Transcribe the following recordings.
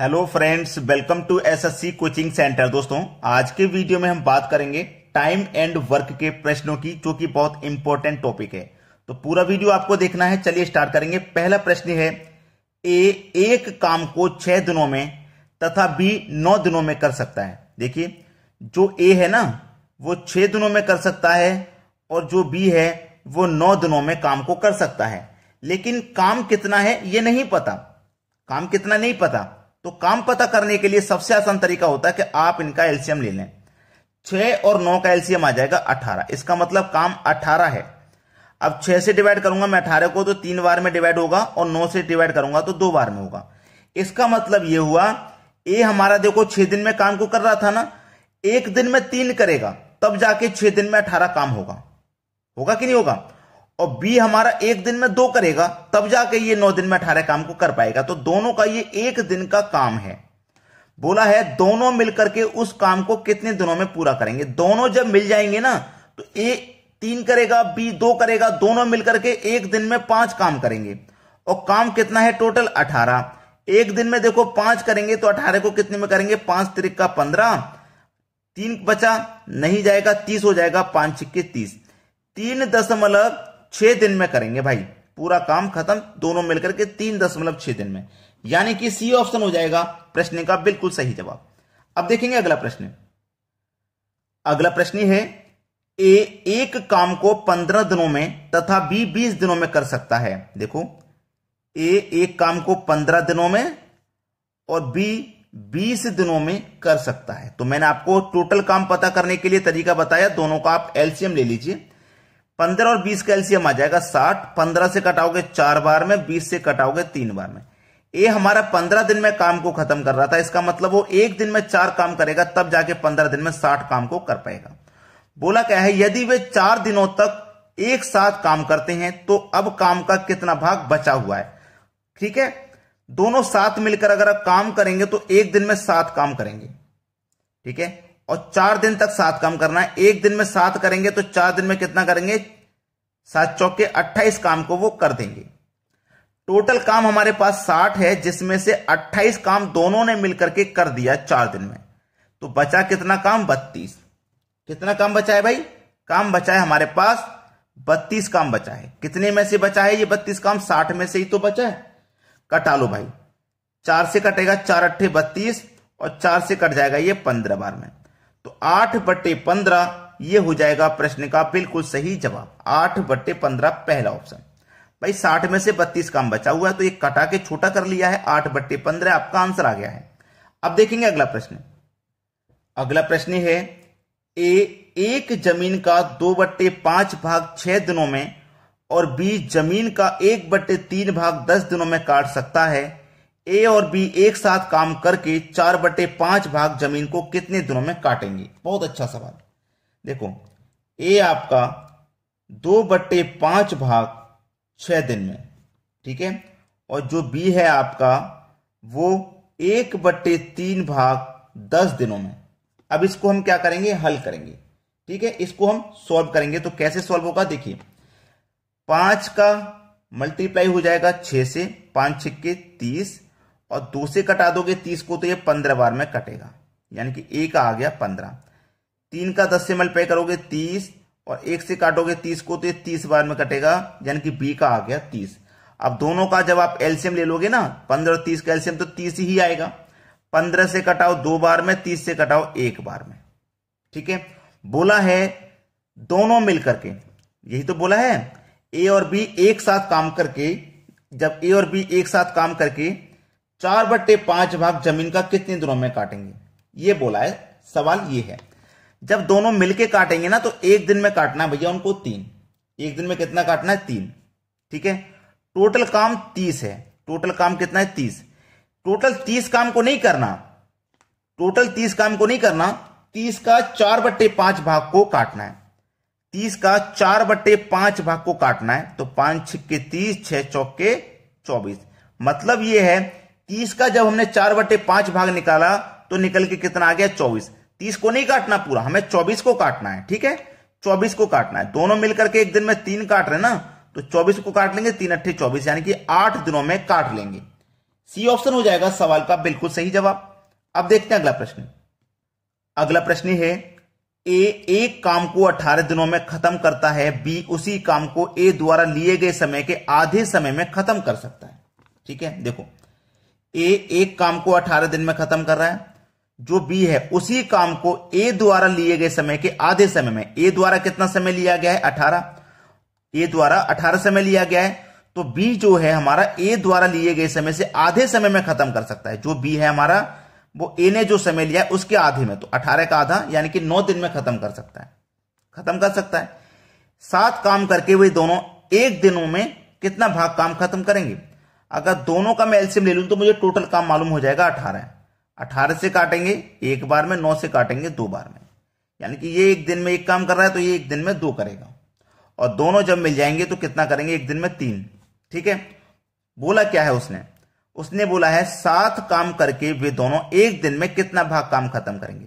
hello friends welcome to SSC coaching centre दोस्तों आज के वीडियो में हम बात करेंगे टाइम एंड वर्क के प्रश्नों की जो कि बहुत इंपॉर्टेंट टॉपिक है तो पूरा वीडियो आपको देखना है चलिए स्टार्ट करेंगे पहला प्रश्न है ए एक काम को छह दिनों में तथा बी नौ दिनों में कर सकता है देखिए जो ए है ना वो छह दिनों में कर सकता है और जो बी है वो नौ दिनों में काम को कर सकता है लेकिन काम कितना है ये नहीं पता काम कितना नहीं पता तो काम पता करने के लिए सबसे आसान तरीका होता है कि आप इनका एल्सियम ले लें छह और नौ का एल्सियम आ जाएगा अठारह इसका मतलब काम अठारह है अब छह से डिवाइड करूंगा मैं अठारह को तो तीन बार में डिवाइड होगा और नौ से डिवाइड करूंगा तो दो बार में होगा इसका मतलब यह हुआ ए हमारा देखो छह दिन में काम को कर रहा था ना एक दिन में तीन करेगा तब जाके छह दिन में अठारह काम होगा होगा कि नहीं होगा और बी हमारा एक दिन में दो करेगा तब जाके ये नौ दिन में अठारह काम को कर पाएगा तो दोनों का ये एक दिन का काम है बोला है दोनों मिलकर के उस काम को कितने दिनों में पूरा करेंगे दोनों जब मिल जाएंगे ना तो ए तीन करेगा बी दो करेगा दोनों मिलकर के एक दिन में पांच काम करेंगे और काम कितना है टोटल अठारह एक दिन में देखो पांच करेंगे तो अठारह को कितने में करेंगे पांच त्रिक का पंद्रह तीन बचा नहीं जाएगा तीस हो जाएगा पांच छिक्के तीस तीन दशमलव छह दिन में करेंगे भाई पूरा काम खत्म दोनों मिलकर के तीन दशमलव छह दिन में यानी कि सी ऑप्शन हो जाएगा प्रश्न का बिल्कुल सही जवाब अब देखेंगे अगला प्रश्न अगला प्रश्न है ए एक काम को पंद्रह दिनों में तथा बी बीस दिनों में कर सकता है देखो ए एक काम को पंद्रह दिनों में और बी बीस दिनों में कर सकता है तो मैंने आपको टोटल काम पता करने के लिए तरीका बताया दोनों का आप एलसीएम ले लीजिए पंद्रह और बीस एल्सियम आ जाएगा साठ पंद्रह से कटाओगे चार बार में बीस से कटाओगे तीन बार में ये हमारा पंद्रह दिन में काम को खत्म कर रहा था इसका मतलब वो एक दिन में चार काम करेगा तब जाके पंद्रह दिन में साठ काम को कर पाएगा बोला क्या है यदि वे चार दिनों तक एक साथ काम करते हैं तो अब काम का कितना भाग बचा हुआ है ठीक है दोनों साथ मिलकर अगर आप काम करेंगे तो एक दिन में सात काम करेंगे ठीक है और चार दिन तक सात काम करना है एक दिन में सात करेंगे तो चार दिन में कितना करेंगे सात चौके अट्ठाईस काम को वो कर देंगे टोटल काम हमारे पास साठ है जिसमें से अट्ठाईस काम दोनों ने मिलकर के कर दिया चार दिन में तो बचा कितना काम बत्तीस कितना काम बचा है भाई काम बचा है हमारे पास बत्तीस काम बचा है कितने में से बचा है ये बत्तीस काम साठ में से ही तो बचा है कटा लो भाई चार से कटेगा चार अट्ठे बत्तीस और चार से कट जाएगा ये पंद्रह बार में तो आठ बटे पंद्रह ये हो जाएगा प्रश्न का बिल्कुल सही जवाब आठ बट्टे पंद्रह पहला ऑप्शन भाई साठ में से बत्तीस काम बचा हुआ है तो ये कटा के छोटा कर लिया है आठ बट्टे पंद्रह आपका आंसर आ गया है अब देखेंगे अगला प्रश्न अगला प्रश्न है ए एक जमीन का दो बट्टे पांच भाग छह दिनों में और बी जमीन का एक बट्टे तीन भाग दस दिनों में काट सकता है ए और बी एक साथ काम करके चार बट्टे पांच भाग जमीन को कितने दिनों में काटेंगे बहुत अच्छा सवाल देखो ए आपका दो बट्टे पांच भाग छह दिन में ठीक है और जो बी है आपका वो एक बट्टे तीन भाग दस दिनों में अब इसको हम क्या करेंगे हल करेंगे ठीक है इसको हम सॉल्व करेंगे तो कैसे सॉल्व होगा देखिए पांच का मल्टीप्लाई हो जाएगा छह से पांच छिक्के तीस और दो से कटा दोगे तीस को तो ये पंद्रह बार में कटेगा यानी कि एक आ गया पंद्रह तीन का दस से मल्टीप्लाई करोगे तीस और एक से काटोगे तीस को तो ये तीस बार में कटेगा यानी कि बी का आ गया तीस अब दोनों का जब आप एल्सियम ले लोगे ना पंद्रह और तीस का एल्सियम तो तीस ही आएगा पंद्रह से कटाओ दो बार में तीस से कटाओ एक बार में ठीक है बोला है दोनों मिलकर के यही तो बोला है ए और बी एक साथ काम करके जब ए और बी एक साथ काम करके चार बट्टे पांच भाग जमीन का कितने दिनों में काटेंगे ये बोला है सवाल ये है जब दोनों मिलके काटेंगे ना तो एक दिन में काटना है भैया उनको तीन एक दिन में कितना काटना है तीन ठीक है टोटल काम तीस है टोटल काम कितना है तीस टोटल तीस काम को नहीं करना टोटल तीस काम को नहीं करना तीस का चार बट्टे पांच भाग को काटना है तीस का चार बट्टे पांच भाग को काटना है तो पांच छिक्के तीस छह चौके चौबीस मतलब यह है तीस का जब हमने चार बट्टे पांच भाग निकाला तो निकल के कितना आ गया चौबीस तीस को नहीं काटना पूरा हमें चौबीस को काटना है ठीक है चौबीस को काटना है दोनों मिलकर के एक दिन में तीन काट रहे ना तो चौबीस को काट लेंगे तीन अट्ठे चौबीस यानी कि आठ दिनों में काट लेंगे सी ऑप्शन हो जाएगा सवाल का बिल्कुल सही जवाब अब देखते हैं अगला प्रश्न अगला प्रश्न है ए एक काम को 18 दिनों में खत्म करता है बी उसी काम को ए द्वारा लिए गए समय के आधे समय में खत्म कर सकता है ठीक है देखो ए एक काम को 18 दिन में खत्म कर रहा है जो बी है उसी काम को ए द्वारा लिए गए समय के आधे समय में ए द्वारा कितना समय लिया गया है अठारह ए द्वारा अठारह समय लिया गया है तो बी जो है हमारा ए द्वारा लिए गए समय से आधे समय में खत्म कर सकता है जो बी है हमारा वो ए ने जो समय लिया है उसके आधे में तो अठारह का आधा यानी कि नौ दिन में खत्म कर सकता है खत्म कर सकता है सात काम करके वे दोनों एक दिनों में कितना भाग काम खत्म करेंगे अगर दोनों का मैं एल्सियम ले लूं तो मुझे टोटल काम मालूम हो जाएगा अठारह अठारह से काटेंगे एक बार में नौ से काटेंगे दो बार में यानी कि ये एक दिन में एक काम कर रहा है तो ये एक दिन में दो करेगा और दोनों जब मिल जाएंगे तो कितना करेंगे एक दिन में तीन ठीक है बोला क्या है उसने उसने बोला है सात काम करके वे दोनों एक दिन में कितना भाग काम खत्म करेंगे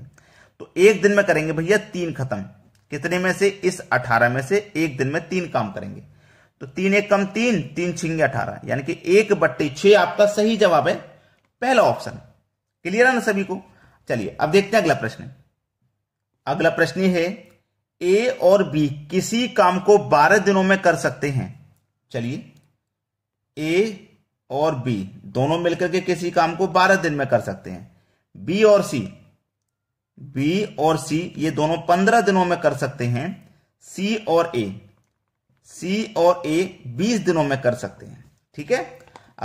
तो एक दिन में करेंगे भैया तीन खत्म कितने में से इस अठारह में से एक दिन में तीन काम करेंगे तो तीन एक कम तीन तीन छिंगे अठारह यानी कि एक बट्टे छह आपका सही जवाब है पहला ऑप्शन क्लियर है ना सभी को चलिए अब देखते हैं अगला प्रश्न अगला प्रश्न है ए और बी किसी काम को बारह दिनों में कर सकते हैं चलिए ए और बी दोनों मिलकर के किसी काम को बारह दिन में कर सकते हैं बी और सी बी और सी ये दोनों पंद्रह दिनों में कर सकते हैं सी और ए सी और ए बीस दिनों में कर सकते हैं ठीक है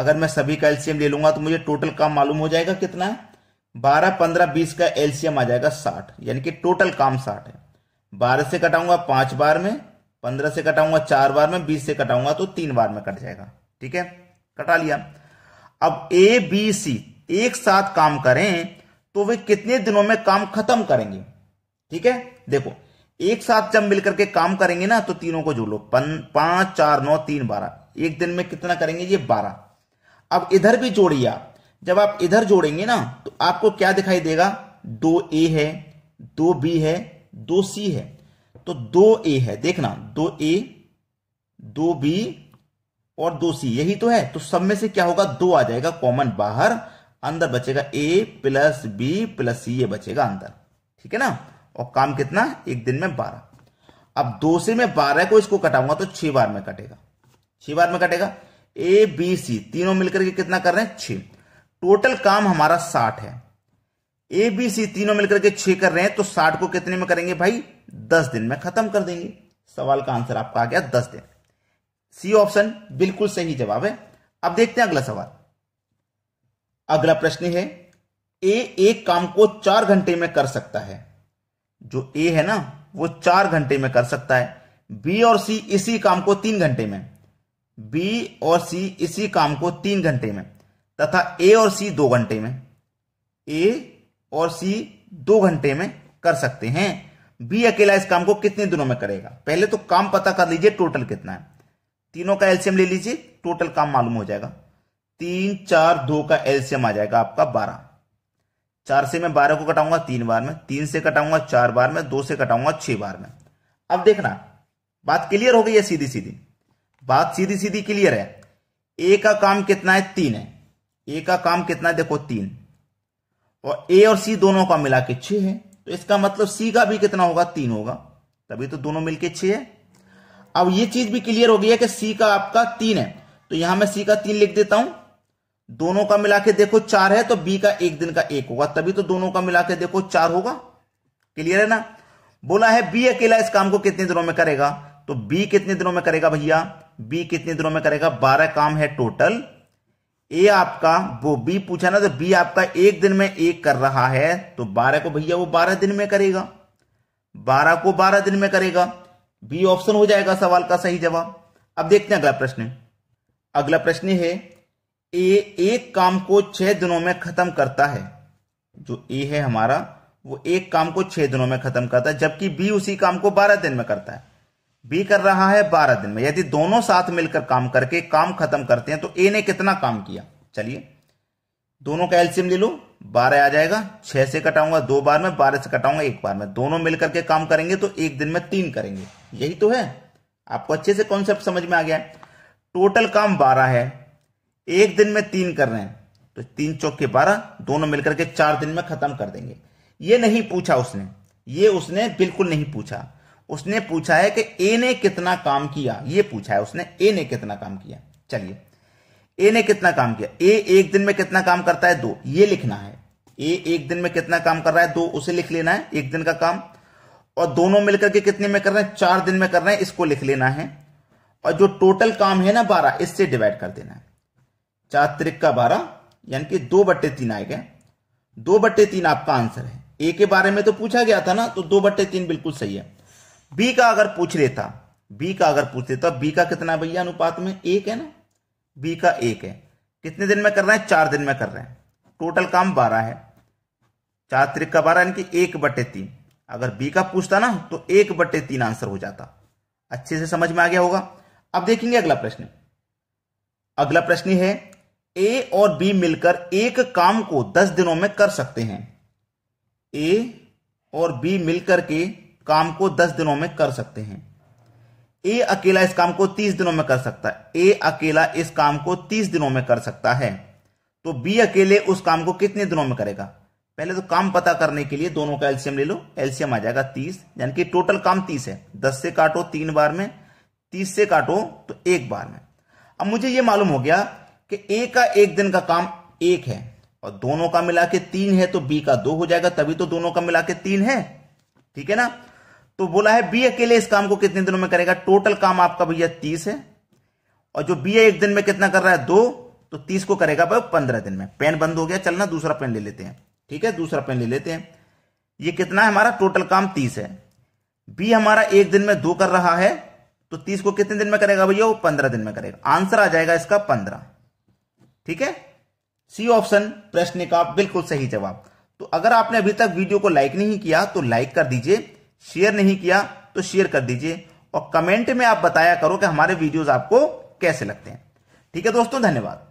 अगर मैं सभी का एल्सियम ले लूंगा तो मुझे टोटल काम मालूम हो जाएगा कितना है बारह पंद्रह बीस का एलसीएम आ जाएगा साठ यानी कि टोटल काम साठ है बारह से कटाऊंगा पांच बार में पंद्रह से कटाऊंगा चार बार में बीस से कटाऊंगा तो तीन बार में कट जाएगा ठीक है कटा लिया अब ए बी सी एक साथ काम करें तो वे कितने दिनों में काम खत्म करेंगे ठीक है देखो एक साथ जब मिलकर के काम करेंगे ना तो तीनों को जोड़ो लो पांच चार नौ तीन बारह एक दिन में कितना करेंगे ये बारह अब इधर भी जोड़िए आप जब आप इधर जोड़ेंगे ना तो आपको क्या दिखाई देगा दो ए है दो बी है दो सी है तो दो ए है देखना दो ए दो बी और दो सी यही तो है तो सब में से क्या होगा दो आ जाएगा कॉमन बाहर अंदर बचेगा A plus B plus C ये बचेगा अंदर ठीक है ना और काम कितना एक दिन में बारह अब दो से मैं बारह को इसको कटाऊंगा तो छह बार में कटेगा छह बार में कटेगा ए बी सी तीनों मिलकर के कितना कर रहे हैं छह टोटल काम हमारा साठ है ए बी सी तीनों मिलकर के छह कर रहे हैं तो साठ को कितने में करेंगे भाई दस दिन में खत्म कर देंगे सवाल का आंसर आपका आ गया दस दिन सी ऑप्शन बिल्कुल सही जवाब है अब देखते हैं अगला सवाल अगला प्रश्न है ए एक काम को चार घंटे में कर सकता है जो ए है ना वो चार घंटे में कर सकता है बी और सी इसी काम को तीन घंटे में बी और सी इसी काम को तीन घंटे में तथा ए और सी दो घंटे में ए और सी दो घंटे में कर सकते हैं बी अकेला इस काम को कितने दिनों में करेगा पहले तो काम पता कर लीजिए टोटल कितना है तीनों का एल्सियम ले लीजिए टोटल काम मालूम हो जाएगा तीन चार दो का एल्सियम आ जाएगा आपका बारह चार से मैं बारह को कटाऊंगा तीन बार में तीन से कटाऊंगा चार बार में दो से कटाऊंगा छह बार में अब देखना बात क्लियर हो गई है सीधी सीधी बात सीधी सीधी क्लियर है ए का काम कितना है तीन है ए का काम कितना देखो तीन और ए और सी दोनों का मिला के छः है तो इसका मतलब सी का भी कितना होगा तीन होगा तभी तो दोनों मिलके छः है अब ये चीज भी क्लियर हो गई है कि सी का आपका तीन है तो यहां मैं सी का तीन लिख देता हूं दोनों का मिला के देखो चार है तो बी का एक दिन का एक होगा तभी तो दोनों का मिला के देखो चार होगा क्लियर है ना बोला है बी अकेला इस काम को कितने दिनों में करेगा तो बी कितने दिनों में करेगा भैया बी कितने दिनों में करेगा बारह काम है टोटल ए आपका वो बी पूछा ना तो बी आपका एक दिन में एक कर रहा है तो बारह को भैया वो बारह दिन में करेगा बारह को बारह दिन में करेगा बी ऑप्शन हो जाएगा सवाल का सही जवाब अब देखते हैं अगला प्रश्न अगला प्रश्न है ए एक काम को छह दिनों में खत्म करता है जो ए है हमारा वो एक काम को छह दिनों में खत्म करता है जबकि बी उसी काम को बारह दिन में करता है बी कर रहा है बारह दिन में यदि दोनों साथ मिलकर काम करके काम खत्म करते हैं तो ए ने कितना काम किया चलिए दोनों का एल्सियम ले लो बारह आ जाएगा छह से कटाऊंगा दो बार में बारह से कटाऊंगा एक बार में दोनों मिलकर के काम करेंगे तो एक दिन में तीन करेंगे यही तो है आपको अच्छे से कॉन्सेप्ट समझ में आ गया है टोटल काम बारह है एक दिन में तीन कर रहे हैं तो तीन चौक के बारह दोनों मिलकर के चार दिन में खत्म कर देंगे ये नहीं पूछा उसने ये उसने बिल्कुल नहीं पूछा उसने पूछा है कि ए ने कितना काम किया ये पूछा है उसने ए ने कितना काम किया चलिए ए ने कितना काम किया ए एक दिन में कितना काम करता है दो ये लिखना है ए एक दिन में कितना काम कर रहा है दो उसे लिख लेना है एक दिन का काम और दोनों मिलकर के कितने में कर रहे हैं चार दिन में कर रहे हैं इसको लिख लेना है और जो टोटल काम है ना बारह इससे डिवाइड कर देना है चार त्रिक का बारह यानी कि दो बट्टे तीन आए गए दो बट्टे तीन आपका आंसर है ए के बारे में तो पूछा गया था ना तो दो बट्टे तीन बिल्कुल सही है बी का अगर पूछ लेता बी का अगर पूछ लेता तो बी का कितना भैया अनुपात में एक है ना बी का एक है कितने दिन में कर रहे हैं चार दिन में कर रहे हैं टोटल काम बारह है चार तरीक का बारह यानी कि एक बटे तीन अगर बी का पूछता ना तो एक बटे तीन आंसर हो जाता अच्छे से समझ में आ गया होगा अब देखेंगे अगला प्रश्न अगला प्रश्न है ए और बी मिलकर एक काम को दस दिनों में कर सकते हैं ए और बी मिलकर के काम को दस दिनों में कर सकते हैं ए अकेला इस काम को तीस दिनों में कर सकता है ए अकेला इस काम को तीस दिनों में कर सकता है तो बी अकेले उस काम को कितने दिनों में करेगा पहले तो काम पता करने के लिए दोनों का एल्सियम ले लो एल्सियम आ जाएगा तीस यानी कि टोटल काम तीस है दस से काटो तीन बार में तीस से काटो तो एक बार में अब मुझे यह मालूम हो गया कि ए का एक दिन का काम एक है और दोनों का मिला के तीन है तो बी का दो हो जाएगा तभी तो दोनों का मिला के तीन है ठीक है ना तो बोला है बी अकेले इस काम को कितने दिनों में करेगा टोटल काम आपका भैया तीस है और जो बी एक दिन में कितना कर रहा है दो तो तीस को करेगा भाई पंद्रह दिन में पेन बंद हो गया चलना दूसरा पेन ले लेते हैं ठीक है दूसरा पेन ले लेते हैं ये कितना है हमारा टोटल काम तीस है बी हमारा एक दिन में दो कर रहा है तो तीस को कितने दिन में करेगा भैया वो पंद्रह दिन में करेगा आंसर आ जाएगा इसका पंद्रह ठीक है सी ऑप्शन प्रश्न का बिल्कुल सही जवाब तो अगर आपने अभी तक वीडियो को लाइक नहीं किया तो लाइक कर दीजिए शेयर नहीं किया तो शेयर कर दीजिए और कमेंट में आप बताया करो कि हमारे वीडियोस आपको कैसे लगते हैं ठीक है दोस्तों धन्यवाद